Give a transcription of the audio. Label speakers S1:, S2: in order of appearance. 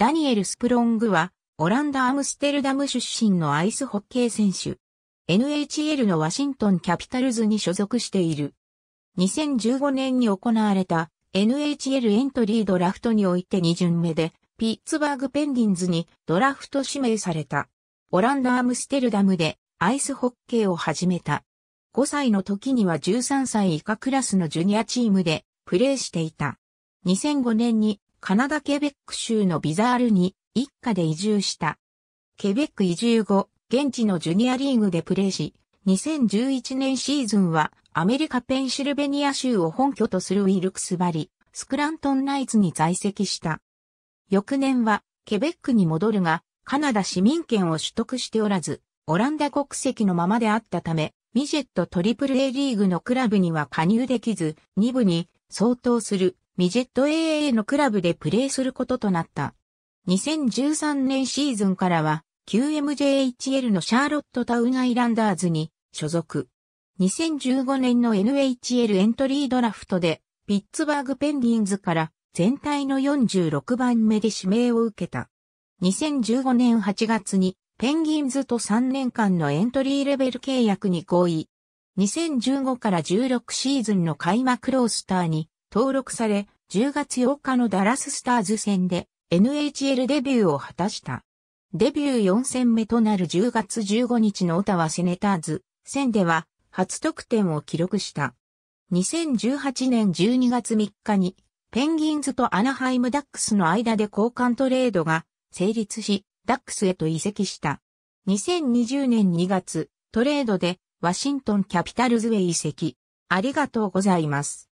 S1: ダニエル・スプロングは、オランダ・アムステルダム出身のアイスホッケー選手。NHL のワシントン・キャピタルズに所属している。2015年に行われた NHL エントリードラフトにおいて2巡目で、ピッツバーグ・ペンギンズにドラフト指名された。オランダ・アムステルダムでアイスホッケーを始めた。5歳の時には13歳以下クラスのジュニアチームでプレーしていた。2005年にカナダ・ケベック州のビザールに一家で移住した。ケベック移住後、現地のジュニアリーグでプレーし、2011年シーズンはアメリカペンシルベニア州を本拠とするウィルクスバリ、スクラントンナイツに在籍した。翌年はケベックに戻るが、カナダ市民権を取得しておらず、オランダ国籍のままであったため、ミジェットトリプル A リーグのクラブには加入できず、2部に相当するミジェット AA のクラブでプレーすることとなった。2013年シーズンからは QMJHL のシャーロットタウンアイランダーズに所属。2015年の NHL エントリードラフトでピッツバーグペンギンズから全体の46番目で指名を受けた。2015年8月にペンギンズと3年間のエントリーレベル契約に合意。2015から16シーズンの開幕ロースターに登録され、10月8日のダラススターズ戦で NHL デビューを果たした。デビュー4戦目となる10月15日のオタワセネターズ戦では初得点を記録した。2018年12月3日にペンギンズとアナハイムダックスの間で交換トレードが成立し、ダックスへと移籍した。2020年2月、トレードでワシントンキャピタルズへ移籍。ありがと
S2: うございます。